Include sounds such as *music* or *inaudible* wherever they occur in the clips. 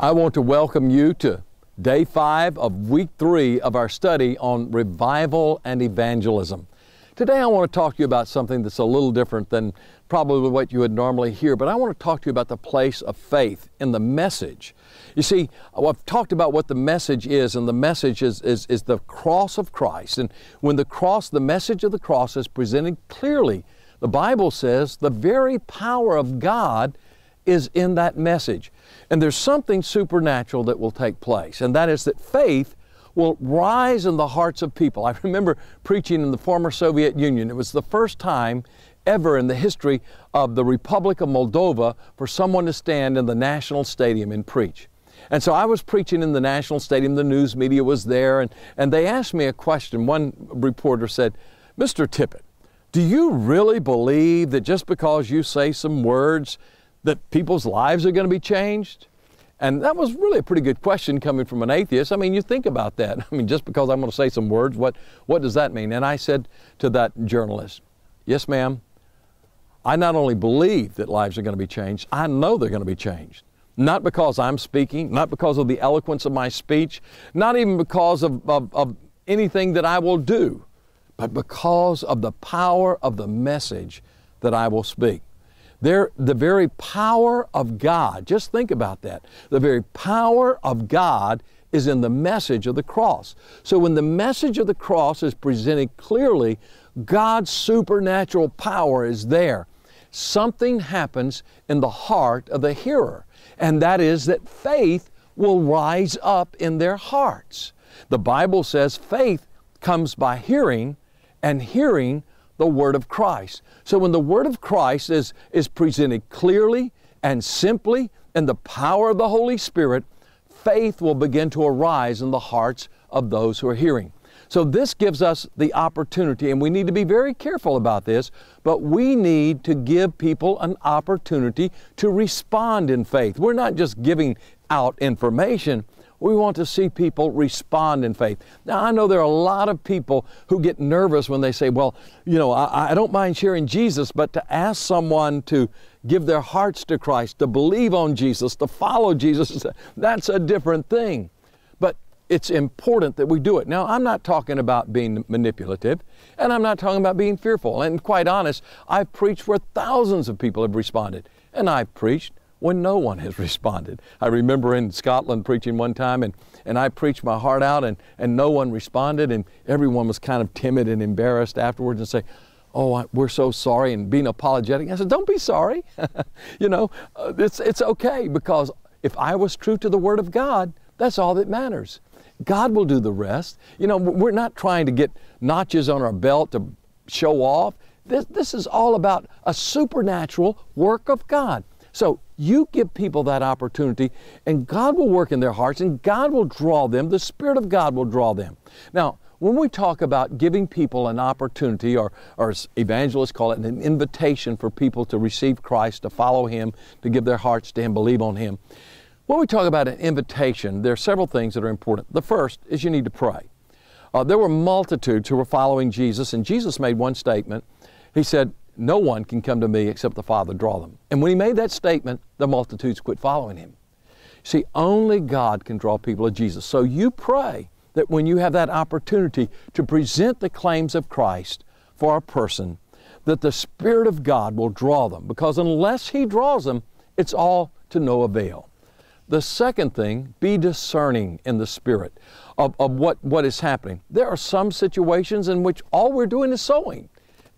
I want to welcome you to day five of week three of our study on revival and evangelism. Today, I want to talk to you about something that's a little different than probably what you would normally hear, but I want to talk to you about the place of faith in the message. You see, I've talked about what the message is, and the message is, is, is the cross of Christ. And when the cross, the message of the cross is presented clearly, the Bible says the very power of God is in that message. And there's something supernatural that will take place, and that is that faith will rise in the hearts of people. I *laughs* remember preaching in the former Soviet Union. It was the first time ever in the history of the Republic of Moldova for someone to stand in the national stadium and preach. And so I was preaching in the national stadium, the news media was there, and, and they asked me a question. One reporter said, Mr. Tippett, do you really believe that just because you say some words that people's lives are going to be changed? And that was really a pretty good question coming from an atheist. I mean, you think about that. *laughs* I mean, just because I'm going to say some words, what, what does that mean? And I said to that journalist, Yes, ma'am, I not only believe that lives are going to be changed, I know they're going to be changed. Not because I'm speaking, not because of the eloquence of my speech, not even because of, of, of anything that I will do, but because of the power of the message that I will speak. They're the very power of God. Just think about that. The very power of God is in the message of the cross. So when the message of the cross is presented clearly, God's supernatural power is there. Something happens in the heart of the hearer, and that is that faith will rise up in their hearts. The Bible says faith comes by hearing, and hearing the Word of Christ. So when the Word of Christ is, is presented clearly and simply in the power of the Holy Spirit, faith will begin to arise in the hearts of those who are hearing. So this gives us the opportunity, and we need to be very careful about this, but we need to give people an opportunity to respond in faith. We're not just giving out information, we want to see people respond in faith. Now, I know there are a lot of people who get nervous when they say, Well, you know, I, I, don't mind sharing Jesus, but to ask someone to give their hearts to Christ, to believe on Jesus, to follow Jesus, *laughs* that's a different thing. But it's important that we do it. Now, I'm not talking about being manipulative, and I'm not talking about being fearful. And quite honest, I've preached where thousands of people have responded, and I've preached when no one has *laughs* responded. I remember in Scotland preaching one time, and, and I preached my heart out, and, and no one responded, and everyone was kind of timid and embarrassed afterwards and say, Oh, I, we're so sorry, and being apologetic. I said, Don't be sorry. *laughs* you know, uh, it's, it's okay because if I was true to the Word of God, that's all that matters. God will do the rest. You know, we're not trying to get notches on our belt to show off. This, this is all about a supernatural work of God. So you give people that opportunity, and God will work in their hearts, and God will draw them. The Spirit of God will draw them. Now, when we talk about giving people an opportunity, or, or as evangelists call it, an invitation for people to receive Christ, to follow Him, to give their hearts to Him, believe on Him, when we talk about an invitation, there are several things that are important. The first is you need to pray. Uh, there were multitudes who were following Jesus, and Jesus made one statement. He said, no one can come to me except the Father draw them. And when he made that statement, the multitudes quit following him. See, only God can draw people to Jesus. So you pray that when you have that opportunity to present the claims of Christ for a person, that the Spirit of God will draw them, because unless He draws them, it's all to no avail. The second thing, be discerning in the Spirit of, of what, what is happening. There are some situations in which all we're doing is sowing.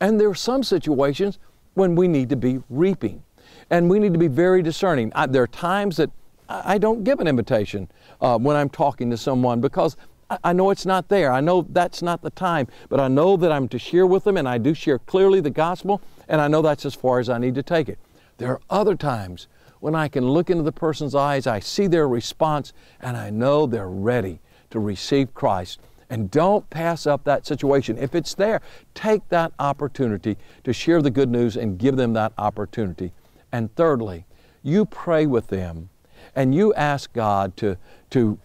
And there are some situations when we need to be reaping. And we need to be very discerning. I, there are times that I don't give an invitation uh, when I'm talking to someone because I, I know it's not there. I know that's not the time, but I know that I'm to share with them, and I do share clearly the gospel, and I know that's as far as I need to take it. There are other times when I can look into the person's eyes, I see their response, and I know they're ready to receive Christ and don't pass up that situation. If it's there, take that opportunity to share the good news and give them that opportunity. And thirdly, you pray with them and you ask God to, to,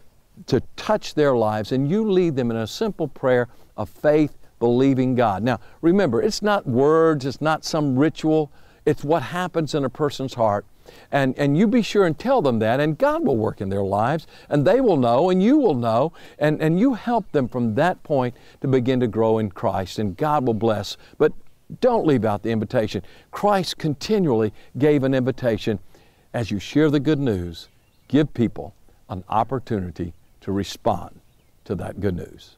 to touch their lives and you lead them in a simple prayer of faith, believing God. Now, remember, it's not words, it's not some ritual, it's what happens in a person's heart and, and you be sure and tell them that, and God will work in their lives, and they will know, and you will know, and, and you help them from that point to begin to grow in Christ, and God will bless. But don't leave out the invitation. Christ continually gave an invitation. As you share the good news, give people an opportunity to respond to that good news.